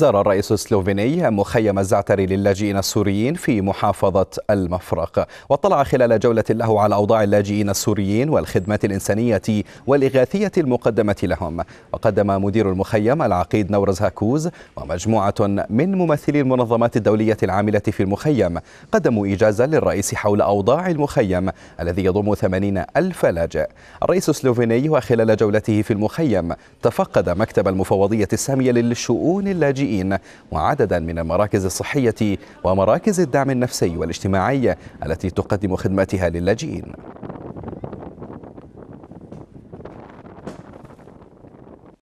زار الرئيس السلوفيني مخيم الزعتري للاجئين السوريين في محافظة المفرق واطلع خلال جولة له على أوضاع اللاجئين السوريين والخدمات الإنسانية والإغاثية المقدمة لهم وقدم مدير المخيم العقيد نورز هاكوز ومجموعة من ممثلي المنظمات الدولية العاملة في المخيم قدموا إجازة للرئيس حول أوضاع المخيم الذي يضم ثمانين ألف لاجئ الرئيس السلوفيني وخلال جولته في المخيم تفقد مكتب المفوضية السامية للشؤون اللاجئين اللاجئين وعددا من المراكز الصحية ومراكز الدعم النفسي والاجتماعي التي تقدم خدماتها للاجئين